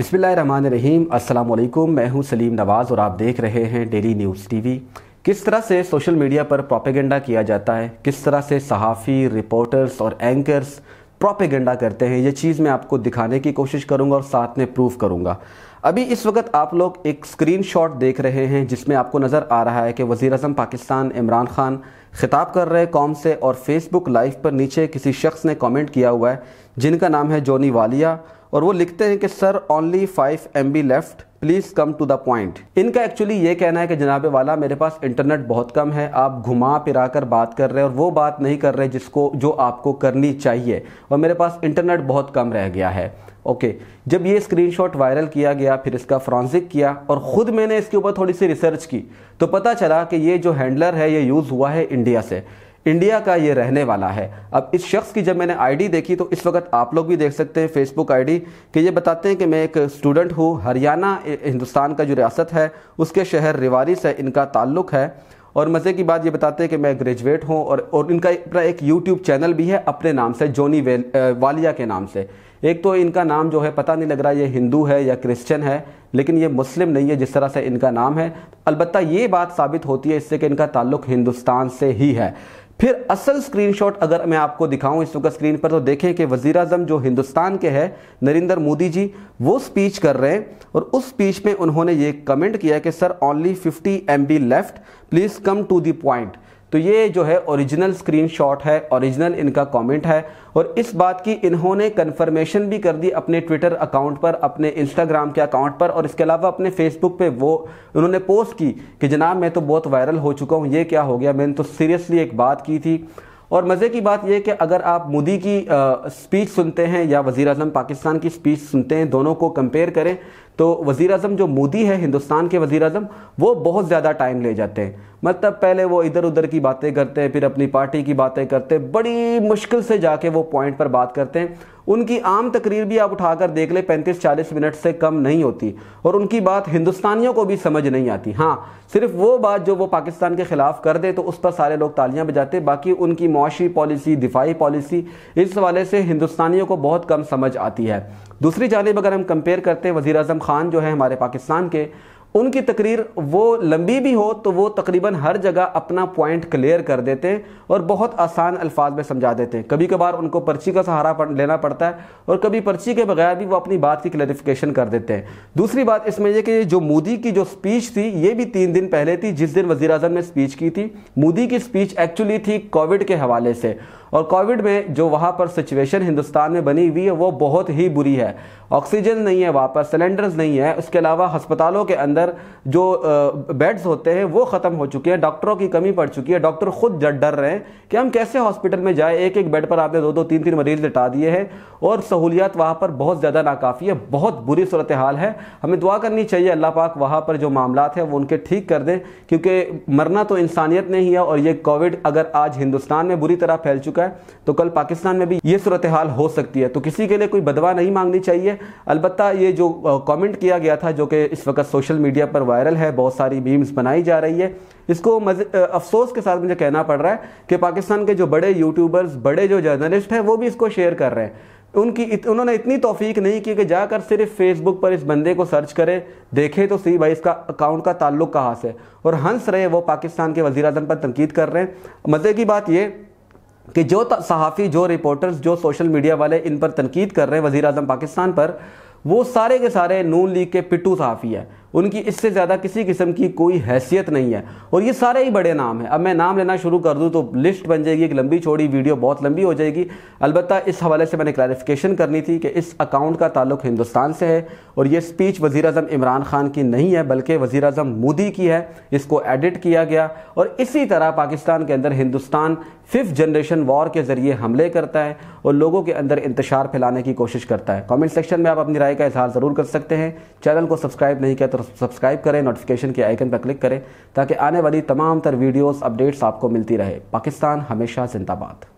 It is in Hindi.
अस्सलाम वालेकुम मैं हूं सलीम नवाज़ और आप देख रहे हैं डेली न्यूज़ टीवी किस तरह से सोशल मीडिया पर प्रोपेगेंडा किया जाता है किस तरह से सहाफ़ी रिपोर्टर्स और एंकर्स प्रोपेगेंडा करते हैं ये चीज़ मैं आपको दिखाने की कोशिश करूंगा और साथ में प्रूफ करूंगा अभी इस वक्त आप लोग एक शॉट देख रहे हैं जिसमें आपको नज़र आ रहा है कि वज़ी अजम पाकिस्तान इमरान खान खिताब कर रहे कौम से और फेसबुक लाइव पर नीचे किसी शख्स ने कॉमेंट किया हुआ है जिनका नाम है जोनी वालिया और वो लिखते हैं कि sir only five M B left please come to the point इनका एक्चुअली ये कहना है कि जनाबे वाला मेरे पास इंटरनेट बहुत कम है आप घुमा फिरा कर बात कर रहे हैं और वो बात नहीं कर रहे जिसको जो आपको करनी चाहिए और मेरे पास इंटरनेट बहुत कम रह गया है ओके okay. जब ये स्क्रीनशॉट वायरल किया गया फिर इसका फ्रांसिक किया और ख़ुद मैंने इसके ऊपर थोड़ी सी रिसर्च की तो पता चला कि ये जो हैंडलर है ये यूज़ हुआ है इंडिया से इंडिया का ये रहने वाला है अब इस शख्स की जब मैंने आईडी देखी तो इस वक्त आप लोग भी देख सकते हैं फेसबुक आईडी कि ये बताते हैं कि मैं एक स्टूडेंट हूँ हरियाणा हिंदुस्तान का जो रियासत है उसके शहर रिवारी से इनका ताल्लुक़ है और मज़े की बात ये बताते हैं कि मैं ग्रेजुएट हूँ और और इनका अपना एक यूट्यूब चैनल भी है अपने नाम से जोनी वालिया के नाम से एक तो इनका नाम जो है पता नहीं लग रहा ये हिंदू है या क्रिश्चियन है लेकिन ये मुस्लिम नहीं है जिस तरह से इनका नाम है अलबत्त ये बात साबित होती है इससे कि इनका ताल्लुक़ हिंदुस्तान से ही है फिर असल स्क्रीनशॉट अगर मैं आपको दिखाऊं इस वक्त स्क्रीन पर तो देखें कि वज़ी अजम जो हिंदुस्तान के हैं नरेंद्र मोदी जी वो स्पीच कर रहे हैं और उस स्पीच में उन्होंने ये कमेंट किया कि sir only 50 M left please come to the point तो ये जो है ओरिजिनल स्क्रीनशॉट है ओरिजिनल इनका कमेंट है और इस बात की इन्होंने कंफर्मेशन भी कर दी अपने ट्विटर अकाउंट पर अपने इंस्टाग्राम के अकाउंट पर और इसके अलावा अपने फेसबुक पे वो उन्होंने पोस्ट की कि जनाब मैं तो बहुत वायरल हो चुका हूँ ये क्या हो गया मैंने तो सीरियसली एक बात की थी और मज़े की बात यह कि अगर आप मोदी की स्पीच सुनते हैं या वज़ी अजम पाकिस्तान की स्पीच सुनते हैं दोनों को कंपेयर करें तो वज़ी अजम जो मोदी है हिंदुस्तान के वज़ी अजम वो बहुत ज़्यादा टाइम ले जाते हैं मतलब पहले वो इधर उधर की बातें करते हैं फिर अपनी पार्टी की बातें करते हैं बड़ी मुश्किल से जाके वो पॉइंट पर बात करते हैं उनकी आम तकरीर भी आप उठाकर देख ले 35-40 मिनट से कम नहीं होती और उनकी बात हिंदुस्तानियों को भी समझ नहीं आती हाँ सिर्फ वो बात जो वो पाकिस्तान के ख़िलाफ़ कर दे तो उस पर सारे लोग तालियां बजाते बाकी उनकी मुआशी पॉलिसी दिफाही पॉलिसी इस हवाले से हिंदुस्तानियों को बहुत कम समझ आती है दूसरी जानब अगर हम कंपेयर करते हैं वज़ी अजम ख़ान जो है हमारे पाकिस्तान के उनकी तकरीर वो लंबी भी हो तो वो तकरीबन हर जगह अपना पॉइंट क्लियर कर देते हैं और बहुत आसान अल्फाज में समझा देते हैं कभी कभार उनको पर्ची का सहारा लेना पड़ता है और कभी पर्ची के बगैर भी वो अपनी बात की क्लैरिफिकेशन कर देते हैं दूसरी बात इसमें यह कि जो मोदी की जो स्पीच थी ये भी तीन दिन पहले थी जिस दिन वजी अजम ने स्पीच की थी मोदी की स्पीच एक्चुअली थी कोविड के हवाले से और कोविड में जो वहाँ पर सिचुएशन हिंदुस्तान में बनी हुई है वो बहुत ही बुरी है ऑक्सीजन नहीं है वहाँ पर सिलेंडर्स नहीं है उसके अलावा अस्पतालों के अंदर जो बेड्स होते हैं वो ख़त्म हो चुके हैं डॉक्टरों की कमी पड़ चुकी है डॉक्टर खुद डर रहे हैं कि हम कैसे हॉस्पिटल में जाए एक एक बेड पर आपने दो दो तीन तीन मरीज लटा दिए हैं और सहूलियात वहाँ पर बहुत ज़्यादा नाकाफ़ी है बहुत बुरी सूरत हाल है हमें दुआ करनी चाहिए अल्लाह पाक वहाँ पर जो मामला है वो उनके ठीक कर दें क्योंकि मरना तो इंसानियत नहीं है और ये कोविड अगर आज हिंदुस्तान में बुरी तरह फैल चुका है है तो कल पाकिस्तान में भी ये सूरत हाल हो सकती है तो किसी के लिए कोई बदवा नहीं मांगनी चाहिए अलबत् ये जो कॉमेंट किया गया था जो कि इस वक्त सोशल मीडिया पर वायरल है बहुत सारी मीम्स बनाई जा रही है इसको अफसोस के साथ मुझे कहना पड़ रहा है कि पाकिस्तान के जो बड़े यूट्यूबर्स बड़े जो जर्नलिस्ट हैं वो भी इसको शेयर कर रहे हैं उनकी इत, उन्होंने इतनी तोफीक नहीं की कि जाकर सिर्फ फेसबुक पर इस बंदे को सर्च करें देखें तो सही भाई इसका अकाउंट का ताल्लुक कहाँ से और हंस रहे वो पाकिस्तान के वजीर अजम पर तनकीद कर रहे हैं मज़े की बात यह कि जो सहाफ़ी जो रिपोर्टर्स जो सोशल मीडिया वाले इन पर तनकीद कर रहे हैं वज़ी अजम पाकिस्तान पर वो सारे के सारे नून लीग के पिट्टू सहाफ़ी है उनकी इससे ज़्यादा किसी किस्म की कोई हैसियत नहीं है और ये सारे ही बड़े नाम हैं अब मैं नाम लेना शुरू कर दूँ तो लिस्ट बन जाएगी एक लंबी छोड़ी वीडियो बहुत लंबी हो जाएगी अलबत् इस हवाले से मैंने क्लैरिफिकेशन करनी थी कि इस अकाउंट का ताल्लुक हिंदुस्तान से है और ये स्पीच वज़ी अजम इमरान खान की नहीं है बल्कि वज़ी अजम मोदी की है इसको एडिट किया गया और इसी तरह पाकिस्तान के अंदर हिंदुस्तान फिफ्थ जनरेशन वॉर के ज़रिए हमले करता है और लोगों के अंदर इंतशार फैलाने की कोशिश करता है कमेंट सेक्शन में आप अपनी राय का इजहार ज़रूर कर सकते हैं चैनल को सब्सक्राइब नहीं किया तो सब्सक्राइब करें नोटिफिकेशन के आइकन पर क्लिक करें ताकि आने वाली तमाम तर वीडियोस अपडेट्स आपको मिलती रहे पाकिस्तान हमेशा जिंदाबाद